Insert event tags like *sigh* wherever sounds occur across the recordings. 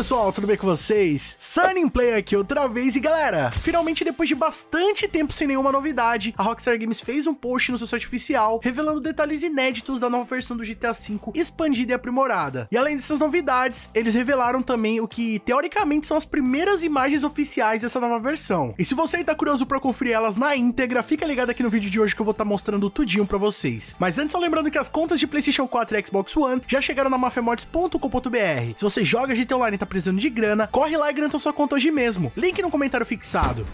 pessoal, tudo bem com vocês? Sunny Play aqui outra vez e galera, finalmente depois de bastante tempo sem nenhuma novidade, a Rockstar Games fez um post no seu site oficial revelando detalhes inéditos da nova versão do GTA V expandida e aprimorada. E além dessas novidades, eles revelaram também o que teoricamente são as primeiras imagens oficiais dessa nova versão. E se você está curioso para conferir elas na íntegra, fica ligado aqui no vídeo de hoje que eu vou estar tá mostrando tudinho para vocês. Mas antes, só lembrando que as contas de PlayStation 4 e Xbox One já chegaram na mafemortes.com.br. Se você joga GTA Online e tá precisando de grana, corre lá e garanta sua conta hoje mesmo. Link no comentário fixado.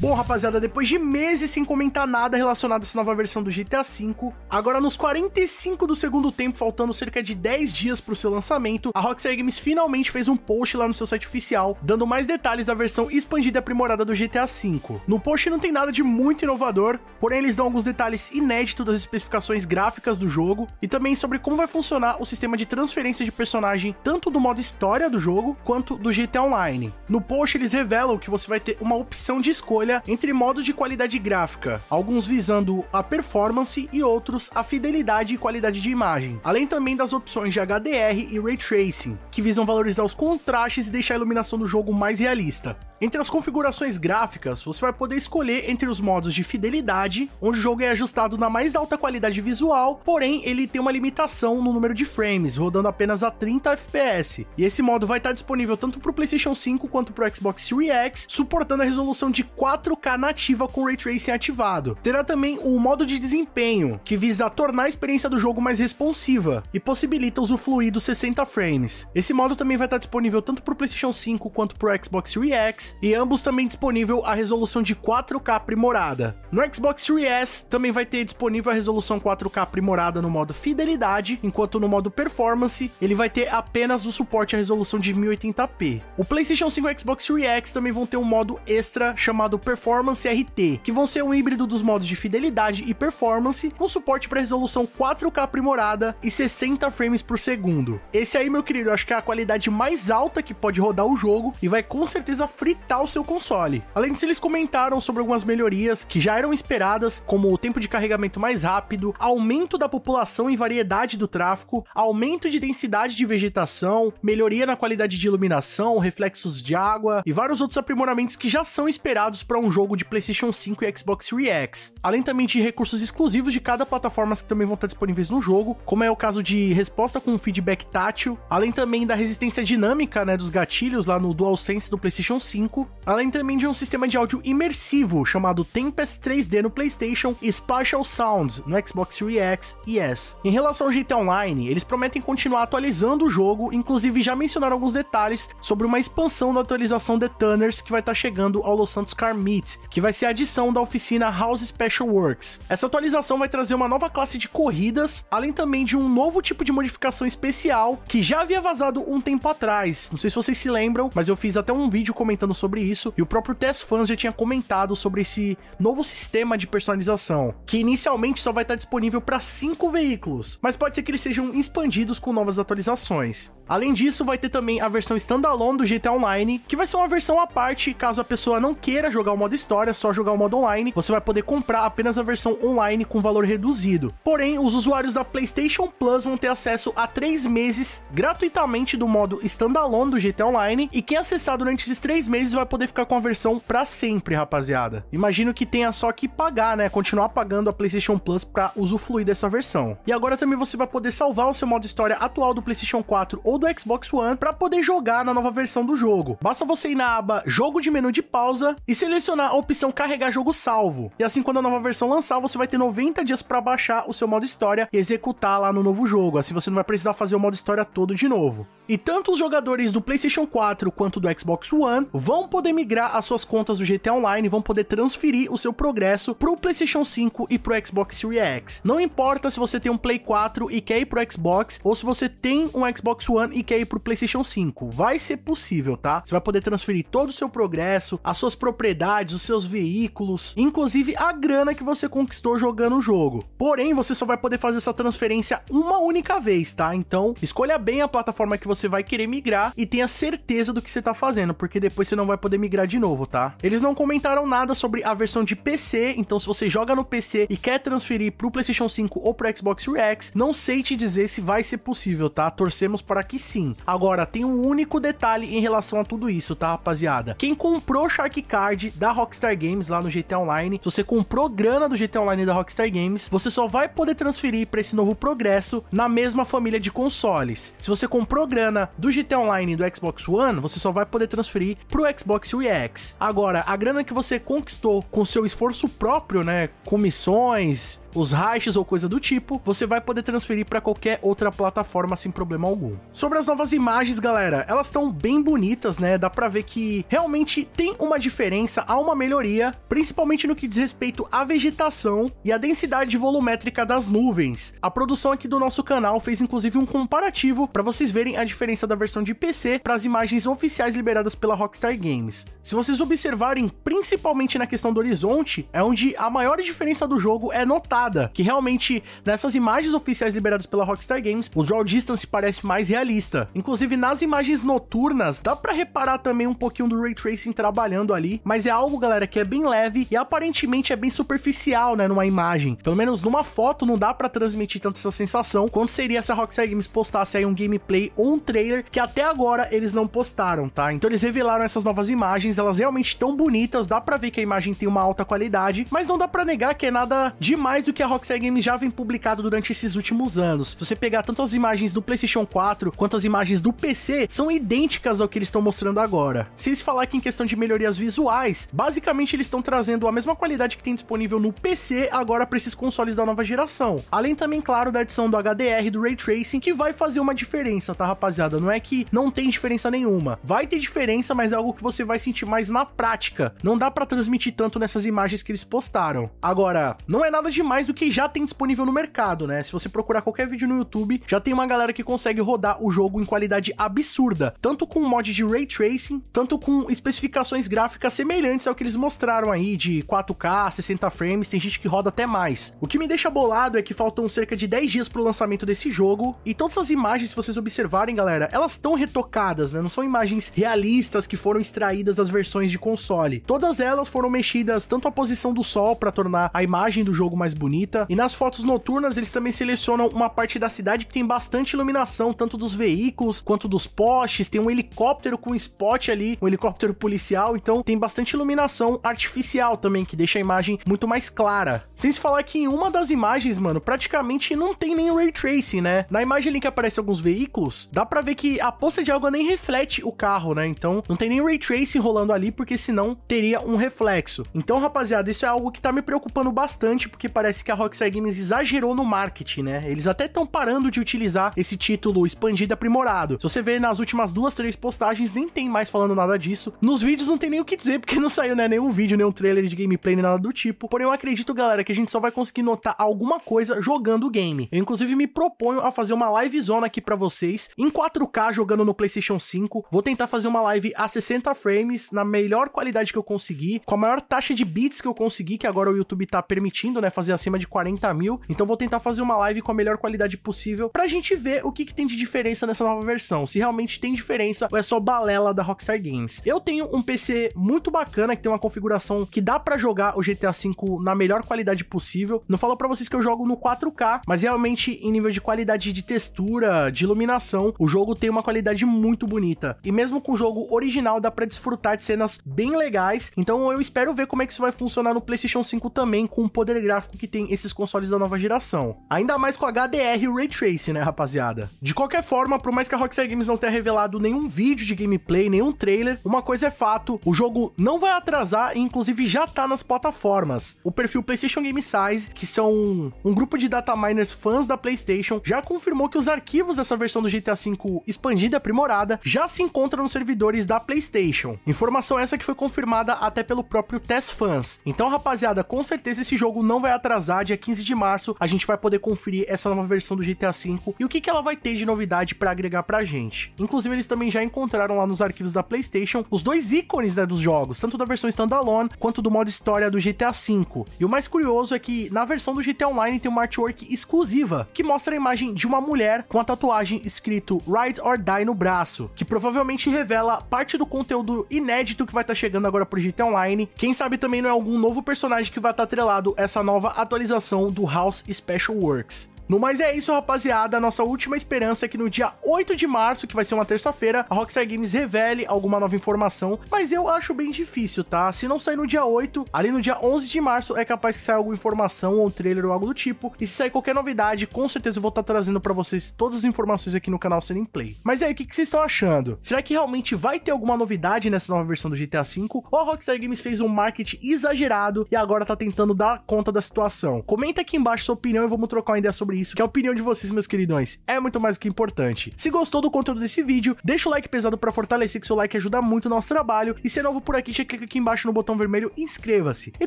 Bom, rapaziada, depois de meses sem comentar nada relacionado a essa nova versão do GTA V, agora nos 45 do segundo tempo, faltando cerca de 10 dias para o seu lançamento, a Rockstar Games finalmente fez um post lá no seu site oficial, dando mais detalhes da versão expandida e aprimorada do GTA V. No post não tem nada de muito inovador, porém eles dão alguns detalhes inéditos das especificações gráficas do jogo e também sobre como vai funcionar o sistema de transferência de personagem tanto do modo história do jogo quanto do GTA Online. No post eles revelam que você vai ter uma opção de escolha escolha entre modos de qualidade gráfica, alguns visando a performance e outros a fidelidade e qualidade de imagem, além também das opções de HDR e Ray Tracing, que visam valorizar os contrastes e deixar a iluminação do jogo mais realista. Entre as configurações gráficas, você vai poder escolher entre os modos de fidelidade, onde o jogo é ajustado na mais alta qualidade visual, porém ele tem uma limitação no número de frames, rodando apenas a 30 FPS. E esse modo vai estar disponível tanto para o PlayStation 5 quanto para o Xbox Series X, suportando a resolução de 4 4K nativa com Ray Tracing ativado. Terá também o um modo de desempenho, que visa tornar a experiência do jogo mais responsiva e possibilita uso fluido 60 frames. Esse modo também vai estar disponível tanto para o PlayStation 5 quanto para o Xbox Series X, e ambos também disponível a resolução de 4K aprimorada. No Xbox Series S também vai ter disponível a resolução 4K aprimorada no modo fidelidade, enquanto no modo performance ele vai ter apenas o suporte à resolução de 1080p. O PlayStation 5 e o Xbox Series X também vão ter um modo extra chamado Performance RT, que vão ser um híbrido dos modos de fidelidade e performance, com suporte para resolução 4K aprimorada e 60 frames por segundo. Esse aí, meu querido, acho que é a qualidade mais alta que pode rodar o jogo e vai com certeza fritar o seu console. Além disso, eles comentaram sobre algumas melhorias que já eram esperadas, como o tempo de carregamento mais rápido, aumento da população e variedade do tráfego, aumento de densidade de vegetação, melhoria na qualidade de iluminação, reflexos de água e vários outros aprimoramentos que já são esperados para para um jogo de PlayStation 5 e Xbox Series X, além também de recursos exclusivos de cada plataforma que também vão estar disponíveis no jogo, como é o caso de resposta com feedback tátil, além também da resistência dinâmica né, dos gatilhos lá no DualSense do PlayStation 5, além também de um sistema de áudio imersivo chamado Tempest 3D no PlayStation e Spatial Sound no Xbox Series X e S. Em relação ao GTA Online, eles prometem continuar atualizando o jogo, inclusive já mencionaram alguns detalhes sobre uma expansão da atualização The Tanners que vai estar chegando ao Los Santos Carmelo Meet, que vai ser a adição da oficina House Special Works. Essa atualização vai trazer uma nova classe de corridas, além também de um novo tipo de modificação especial que já havia vazado um tempo atrás. Não sei se vocês se lembram, mas eu fiz até um vídeo comentando sobre isso e o próprio Test Fans já tinha comentado sobre esse novo sistema de personalização, que inicialmente só vai estar disponível para cinco veículos, mas pode ser que eles sejam expandidos com novas atualizações. Além disso, vai ter também a versão standalone do GTA Online, que vai ser uma versão à parte caso a pessoa não queira jogar o modo história, é só jogar o modo online, você vai poder comprar apenas a versão online com valor reduzido. Porém, os usuários da PlayStation Plus vão ter acesso a três meses gratuitamente do modo standalone do GTA Online, e quem acessar durante esses três meses vai poder ficar com a versão para sempre, rapaziada. Imagino que tenha só que pagar, né? Continuar pagando a PlayStation Plus para usufruir dessa versão. E agora também você vai poder salvar o seu modo história atual do PlayStation 4 ou do Xbox One para poder jogar na nova versão do jogo. Basta você ir na aba Jogo de menu de pausa e selecionar adicionar a opção carregar jogo salvo. E assim, quando a nova versão lançar, você vai ter 90 dias para baixar o seu modo história e executar lá no novo jogo. Assim você não vai precisar fazer o modo história todo de novo. E tanto os jogadores do PlayStation 4 quanto do Xbox One vão poder migrar as suas contas do GTA Online, vão poder transferir o seu progresso pro PlayStation 5 e pro Xbox Series X. Não importa se você tem um Play 4 e quer ir pro Xbox ou se você tem um Xbox One e quer ir pro PlayStation 5, vai ser possível, tá? Você vai poder transferir todo o seu progresso, as suas propriedades habilidades, os seus veículos, inclusive a grana que você conquistou jogando o jogo. Porém, você só vai poder fazer essa transferência uma única vez, tá? Então, escolha bem a plataforma que você vai querer migrar e tenha certeza do que você tá fazendo, porque depois você não vai poder migrar de novo, tá? Eles não comentaram nada sobre a versão de PC, então se você joga no PC e quer transferir pro PlayStation 5 ou pro Xbox Series X, não sei te dizer se vai ser possível, tá? Torcemos para que sim. Agora, tem um único detalhe em relação a tudo isso, tá, rapaziada? Quem comprou Shark Card da Rockstar Games lá no GTA Online. Se você comprou grana do GTA Online da Rockstar Games, você só vai poder transferir para esse novo progresso na mesma família de consoles. Se você comprou grana do GTA Online e do Xbox One, você só vai poder transferir pro Xbox Series X. Agora, a grana que você conquistou com seu esforço próprio, né, comissões, os rachas ou coisa do tipo, você vai poder transferir para qualquer outra plataforma sem problema algum. Sobre as novas imagens, galera, elas estão bem bonitas, né? Dá para ver que realmente tem uma diferença há uma melhoria, principalmente no que diz respeito à vegetação e à densidade volumétrica das nuvens. A produção aqui do nosso canal fez inclusive um comparativo para vocês verem a diferença da versão de PC para as imagens oficiais liberadas pela Rockstar Games. Se vocês observarem, principalmente na questão do horizonte, é onde a maior diferença do jogo é notada, que realmente nessas imagens oficiais liberadas pela Rockstar Games, o draw distance parece mais realista. Inclusive nas imagens noturnas dá para reparar também um pouquinho do ray tracing trabalhando ali, mas é algo, galera, que é bem leve e aparentemente é bem superficial, né, numa imagem. Pelo menos numa foto não dá para transmitir tanto essa sensação quanto seria se a Rockstar Games postasse aí um gameplay ou um trailer que até agora eles não postaram, tá? Então eles revelaram essas novas imagens, elas realmente estão bonitas, dá para ver que a imagem tem uma alta qualidade, mas não dá para negar que é nada demais do que a Rockstar Games já vem publicado durante esses últimos anos. Se você pegar tanto as imagens do PlayStation 4 quanto as imagens do PC, são idênticas ao que eles estão mostrando agora. Se eles falar que em questão de melhorias visuais, basicamente eles estão trazendo a mesma qualidade que tem disponível no PC agora para esses consoles da nova geração. Além também, claro, da adição do HDR, do Ray Tracing, que vai fazer uma diferença, tá, rapaziada? Não é que não tem diferença nenhuma. Vai ter diferença, mas é algo que você vai sentir mais na prática. Não dá para transmitir tanto nessas imagens que eles postaram. Agora, não é nada demais do que já tem disponível no mercado, né? Se você procurar qualquer vídeo no YouTube, já tem uma galera que consegue rodar o jogo em qualidade absurda, tanto com mod de Ray Tracing, tanto com especificações gráficas semelhantes semelhantes ao é que eles mostraram aí de 4K, 60 frames, tem gente que roda até mais. O que me deixa bolado é que faltam cerca de 10 dias pro lançamento desse jogo e todas as imagens, se vocês observarem, galera, elas estão retocadas, né? Não são imagens realistas que foram extraídas das versões de console. Todas elas foram mexidas tanto a posição do sol para tornar a imagem do jogo mais bonita e nas fotos noturnas eles também selecionam uma parte da cidade que tem bastante iluminação, tanto dos veículos quanto dos postes, tem um helicóptero com spot ali, um helicóptero policial, então tem bastante iluminação iluminação artificial também, que deixa a imagem muito mais clara. Sem se falar que em uma das imagens, mano, praticamente não tem nem ray tracing, né? Na imagem ali que aparece alguns veículos, dá para ver que a poça de água nem reflete o carro, né? Então não tem nem ray tracing rolando ali, porque senão teria um reflexo. Então, rapaziada, isso é algo que tá me preocupando bastante, porque parece que a Rockstar Games exagerou no marketing, né? Eles até estão parando de utilizar esse título expandido aprimorado. Se você vê nas últimas duas, três postagens, nem tem mais falando nada disso. Nos vídeos não tem nem o que dizer, porque *laughs* não saiu, né, nenhum vídeo, nenhum trailer de gameplay, nem nada do tipo. Porém, eu acredito, galera, que a gente só vai conseguir notar alguma coisa jogando o game. Eu, inclusive, me proponho a fazer uma live zona aqui para vocês, em 4K, jogando no PlayStation 5. Vou tentar fazer uma live a 60 frames, na melhor qualidade que eu conseguir, com a maior taxa de bits que eu conseguir, que agora o YouTube tá permitindo, né, fazer acima de 40 mil. Então, vou tentar fazer uma live com a melhor qualidade possível pra gente ver o que, que tem de diferença nessa nova versão. Se realmente tem diferença ou é só balela da Rockstar Games. Eu tenho um PC muito bacana bacana que tem uma configuração que dá para jogar o GTA V na melhor qualidade possível. Não falo para vocês que eu jogo no 4K, mas realmente em nível de qualidade de textura, de iluminação, o jogo tem uma qualidade muito bonita. E mesmo com o jogo original dá para desfrutar de cenas bem legais. Então eu espero ver como é que isso vai funcionar no PlayStation 5 também com o poder gráfico que tem esses consoles da nova geração. Ainda mais com HDR e Ray Tracing, né, rapaziada? De qualquer forma, por mais que a Rockstar Games não tenha revelado nenhum vídeo de gameplay, nenhum trailer, uma coisa é fato, o jogo não vai atrasar e inclusive já tá nas plataformas. O perfil PlayStation Game Size, que são um grupo de data miners fãs da PlayStation, já confirmou que os arquivos dessa versão do GTA V expandida e aprimorada já se encontram nos servidores da PlayStation. Informação essa que foi confirmada até pelo próprio Test Fans. Então, rapaziada, com certeza esse jogo não vai atrasar. Dia 15 de março a gente vai poder conferir essa nova versão do GTA V e o que, que ela vai ter de novidade para agregar pra gente. Inclusive, eles também já encontraram lá nos arquivos da PlayStation os dois ícones né, dos jogos, tanto tanto da versão standalone quanto do modo história do GTA V. E o mais curioso é que na versão do GTA Online tem uma artwork exclusiva que mostra a imagem de uma mulher com a tatuagem escrito Ride or Die no braço, que provavelmente revela parte do conteúdo inédito que vai estar tá chegando agora pro GTA Online. Quem sabe também não é algum novo personagem que vai estar tá atrelado a essa nova atualização do House Special Works. No mais é isso, rapaziada. Nossa última esperança é que no dia 8 de março, que vai ser uma terça-feira, a Rockstar Games revele alguma nova informação, mas eu acho bem difícil, tá? Se não sair no dia 8, ali no dia 11 de março é capaz que saia alguma informação ou um trailer ou algo do tipo. E se sair qualquer novidade, com certeza eu vou estar tá trazendo para vocês todas as informações aqui no canal sendo em play. Mas aí, é, o que, que vocês estão achando? Será que realmente vai ter alguma novidade nessa nova versão do GTA V? Ou a Rockstar Games fez um marketing exagerado e agora tá tentando dar conta da situação? Comenta aqui embaixo sua opinião e vamos trocar uma ideia sobre sobre isso, que a opinião de vocês, meus queridões, é muito mais do que importante. Se gostou do conteúdo desse vídeo, deixa o like pesado para fortalecer que seu like ajuda muito o nosso trabalho. E se é novo por aqui, já clica aqui embaixo no botão vermelho inscreva-se. E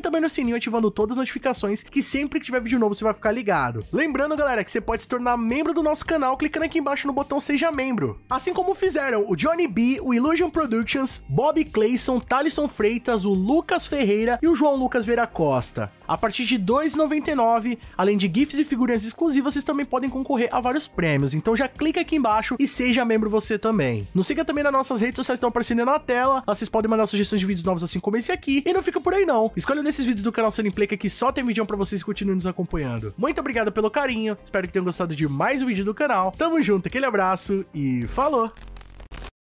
também no sininho ativando todas as notificações, que sempre que tiver vídeo novo você vai ficar ligado. Lembrando, galera, que você pode se tornar membro do nosso canal clicando aqui embaixo no botão seja membro. Assim como fizeram o Johnny B, o Illusion Productions, Bob Clayson, Talisson Freitas, o Lucas Ferreira e o João Lucas Vera Costa. A partir de R$ 2,99, além de GIFs e figurinhas exclusivas, vocês também podem concorrer a vários prêmios. Então já clica aqui embaixo e seja membro você também. Nos siga também nas nossas redes sociais que estão aparecendo na tela. Lá vocês podem mandar sugestões de vídeos novos assim como esse aqui. E não fica por aí não. Escolha desses vídeos do canal Sendo Implica que só tem vídeo pra vocês continuem nos acompanhando. Muito obrigado pelo carinho. Espero que tenham gostado de mais um vídeo do canal. Tamo junto, aquele abraço e falou!